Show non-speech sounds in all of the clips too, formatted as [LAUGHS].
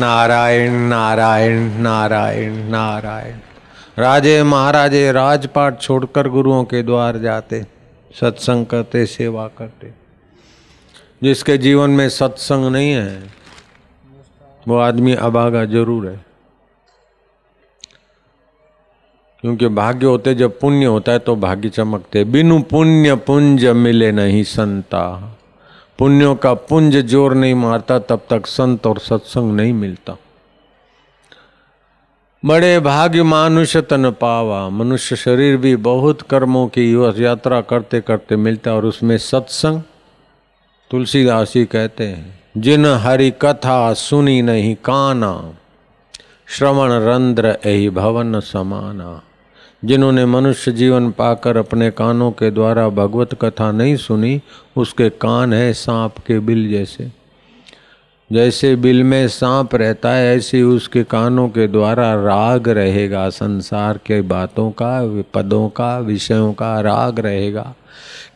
नारायण नारायण नारायण नारायण राजे महाराजे राजपाट छोड़कर गुरुओं के द्वार जाते सत्संग करते सेवा करते जिसके जीवन में सत्संग नहीं है वो आदमी अभागा जरूर है क्योंकि भाग्य होते जब पुण्य होता है तो भाग्य चमकते बिनु पुण्य पुंज मिले नहीं संता पुण्यों का पुंज जोर नहीं मारता तब तक संत और सत्संग नहीं मिलता बड़े भाग्य मानुष्य तन पावा मनुष्य शरीर भी बहुत कर्मों की यात्रा करते करते मिलता और उसमें सत्संग तुलसीदास जी कहते हैं जिन हरि कथा सुनी नहीं काना श्रवण रंध्र एहि भवन समाना जिन्होंने मनुष्य जीवन पाकर अपने कानों के द्वारा भगवत कथा नहीं सुनी उसके कान है सांप के बिल जैसे जैसे बिल में सांप रहता है ऐसे उसके कानों के द्वारा राग रहेगा संसार के बातों का पदों का विषयों का राग रहेगा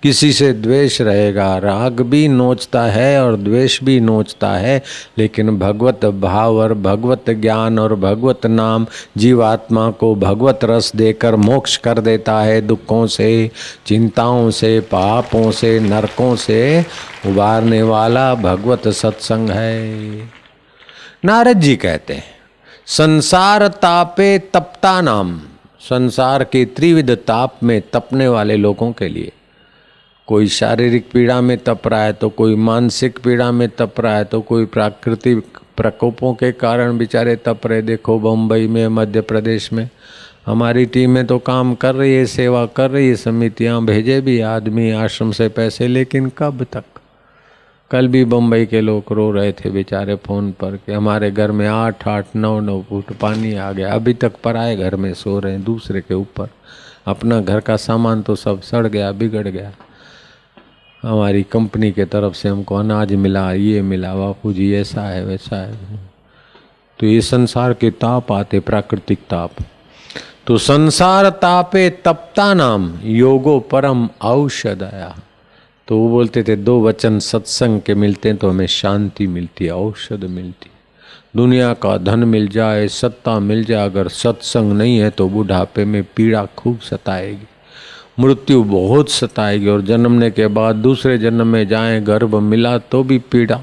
किसी से द्वेष रहेगा राग भी नोचता है और द्वेष भी नोचता है लेकिन भगवत भाव और भगवत ज्ञान और भगवत नाम जीवात्मा को भगवत रस देकर मोक्ष कर देता है दुखों से चिंताओं से पापों से नरकों से उबारने वाला भगवत सत्संग है नारद जी कहते हैं संसार तापे तपता नाम संसार के त्रिविध ताप में तपने वाले लोगों के लिए कोई शारीरिक पीड़ा में तप रहा है तो कोई मानसिक पीड़ा में तप रहा है तो कोई प्राकृतिक प्रकोपों के कारण बेचारे तप रहे देखो बम्बई में मध्य प्रदेश में हमारी टीमें तो काम कर रही है सेवा कर रही है समितियाँ भेजे भी आदमी आश्रम से पैसे लेकिन कब तक कल भी बम्बई के लोग रो रहे थे बेचारे फ़ोन पर कि हमारे घर में आठ आठ नौ नौ फुट पानी आ गया अभी तक पराए घर में सो रहे हैं दूसरे के ऊपर अपना घर का सामान तो सब सड़ गया बिगड़ गया हमारी कंपनी के तरफ से हमको अनाज मिला ये मिला बापू जी ऐसा है वैसा है तो ये संसार के ताप आते प्राकृतिक ताप तो संसार तापे तपता नाम योगो परम औषधया तो वो बोलते थे दो वचन सत्संग के मिलते हैं तो हमें शांति मिलती है औषध मिलती है दुनिया का धन मिल जाए सत्ता मिल जाए अगर सत्संग नहीं है तो बुढ़ापे में पीड़ा खूब सताएगी मृत्यु बहुत सताएगी और जन्मने के बाद दूसरे जन्म में जाएं गर्भ मिला तो भी पीड़ा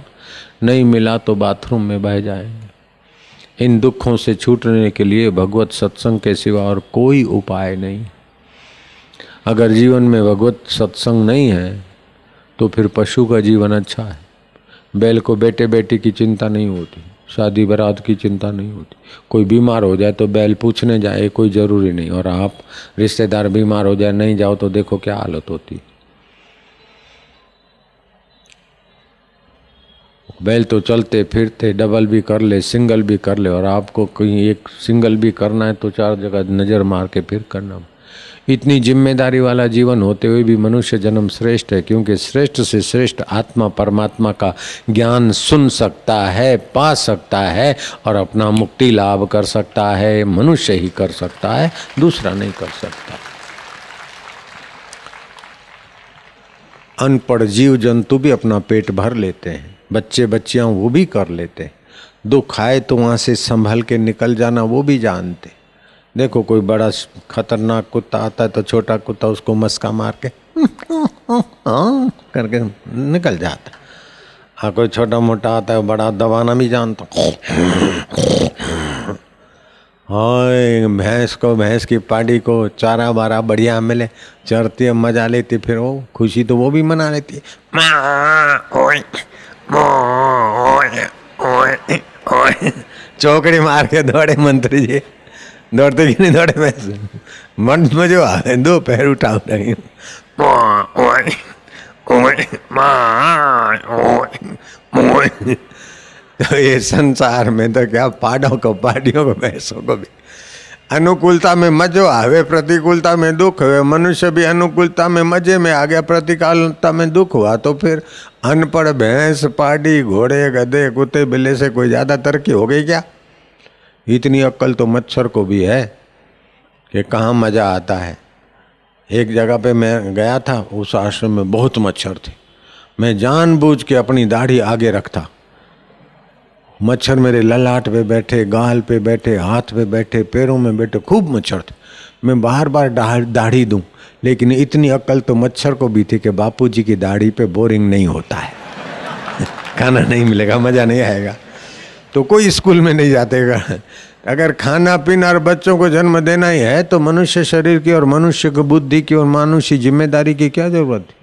नहीं मिला तो बाथरूम में बह जाएंगे इन दुखों से छूटने के लिए भगवत सत्संग के सिवा और कोई उपाय नहीं अगर जीवन में भगवत सत्संग नहीं है तो फिर पशु का जीवन अच्छा है बैल को बेटे बेटी की चिंता नहीं होती शादी बरात की चिंता नहीं होती कोई बीमार हो जाए तो बैल पूछने जाए कोई ज़रूरी नहीं और आप रिश्तेदार बीमार हो जाए नहीं जाओ तो देखो क्या हालत होती बैल तो चलते फिरते डबल भी कर ले सिंगल भी कर ले और आपको कहीं एक सिंगल भी करना है तो चार जगह नज़र मार के फिर करना इतनी जिम्मेदारी वाला जीवन होते हुए भी मनुष्य जन्म श्रेष्ठ है क्योंकि श्रेष्ठ से श्रेष्ठ आत्मा परमात्मा का ज्ञान सुन सकता है पा सकता है और अपना मुक्ति लाभ कर सकता है मनुष्य ही कर सकता है दूसरा नहीं कर सकता अनपढ़ जीव जंतु भी अपना पेट भर लेते हैं बच्चे बच्चियां वो भी कर लेते हैं दुख आए तो वहाँ से संभल के निकल जाना वो भी जानते हैं देखो कोई बड़ा खतरनाक कुत्ता आता है तो छोटा कुत्ता उसको मस्का मार के करके निकल जाता हाँ कोई छोटा मोटा आता है बड़ा दबाना भी जानता हाय भैंस को भैंस की पाड़ी को चारा बारा बढ़िया मिले चरती है मजा लेती फिर वो खुशी तो वो भी मना लेती चौकड़ी मार के दौड़े मंत्री जी दौड़ते દોડતો જઈને દોડે મેં મનમાં જો આવે दो पैर ઉઠાવડાવી तो ये संसार में तो क्या पाड़ों को पाड़ियों को भैंसों को भी अनुकूलता में मजो आवे प्रतिकूलता में दुख हुए मनुष्य भी अनुकूलता में मजे में आ गया प्रतिकूलता में दुख हुआ तो फिर अनपढ़ भैंस पाड़ी घोड़े गधे कुत्ते बिल्ले से कोई ज़्यादा तरक्की हो गई क्या इतनी अक्ल तो मच्छर को भी है कि कहाँ मज़ा आता है एक जगह पे मैं गया था उस आश्रम में बहुत मच्छर थे मैं जानबूझ के अपनी दाढ़ी आगे रखता मच्छर मेरे ललाट पे बैठे गाल पे बैठे हाथ पे बैठे पैरों में बैठे खूब मच्छर थे मैं बार बार दाढ़ी दूँ लेकिन इतनी अक्ल तो मच्छर को भी थी कि बापूजी की दाढ़ी पे बोरिंग नहीं होता है [LAUGHS] खाना नहीं मिलेगा मज़ा नहीं आएगा तो कोई स्कूल में नहीं जातेगा अगर खाना पीना और बच्चों को जन्म देना ही है तो मनुष्य शरीर की और मनुष्य की बुद्धि की और मानुषी जिम्मेदारी की क्या जरूरत है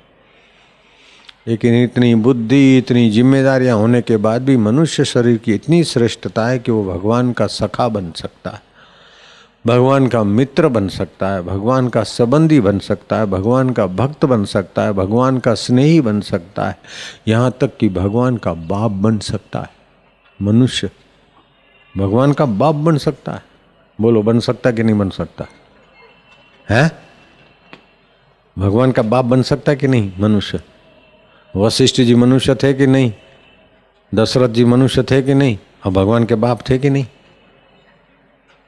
लेकिन इतनी बुद्धि इतनी जिम्मेदारियां होने के बाद भी मनुष्य शरीर की इतनी श्रेष्ठता है कि वो भगवान का सखा बन सकता है भगवान का मित्र बन सकता है भगवान का संबंधी बन सकता है भगवान का भक्त बन सकता है भगवान का स्नेही बन सकता है यहाँ तक कि भगवान का बाप बन सकता है मनुष्य भगवान का बाप बन सकता है बोलो बन सकता कि नहीं बन सकता है भगवान का बाप बन सकता कि नहीं मनुष्य वशिष्ठ जी मनुष्य थे कि नहीं दशरथ जी मनुष्य थे कि नहीं और भगवान के बाप थे कि नहीं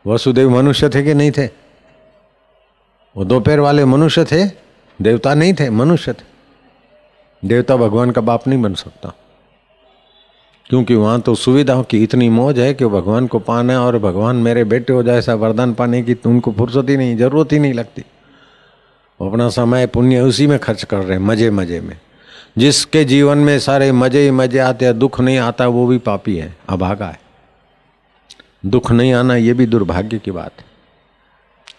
वसुदेव मनुष्य थे कि नहीं थे वो दोपहर वाले मनुष्य थे देवता नहीं थे मनुष्य थे देवता भगवान का बाप नहीं बन सकता क्योंकि वहाँ तो सुविधाओं की इतनी मौज है कि भगवान को पाना और भगवान मेरे बेटे हो जाए ऐसा वरदान पाने की तो उनको फुर्सत ही नहीं ज़रूरत ही नहीं लगती अपना समय पुण्य उसी में खर्च कर रहे हैं मज़े मज़े में जिसके जीवन में सारे मज़े ही मज़े आते हैं दुख नहीं आता वो भी पापी है अभागा है दुख नहीं आना ये भी दुर्भाग्य की बात है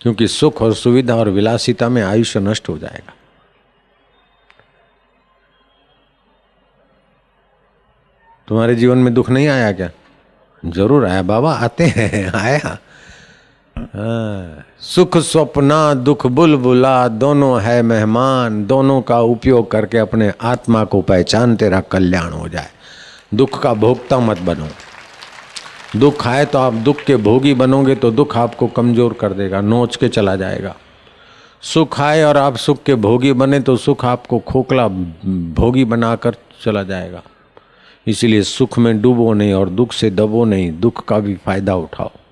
क्योंकि सुख और सुविधा और विलासिता में आयुष्य नष्ट हो जाएगा तुम्हारे जीवन में दुख नहीं आया क्या जरूर आया बाबा आते हैं आया हाँ, सुख स्वप्ना दुख बुलबुला दोनों है मेहमान दोनों का उपयोग करके अपने आत्मा को पहचान तेरा कल्याण हो जाए दुख का भोगता मत बनो दुख आए तो आप दुख के भोगी बनोगे तो दुख आपको कमज़ोर कर देगा नोच के चला जाएगा सुख आए और आप सुख के भोगी बने तो सुख आपको खोखला भोगी बनाकर चला जाएगा इसलिए सुख में डूबो नहीं और दुख से दबो नहीं दुख का भी फायदा उठाओ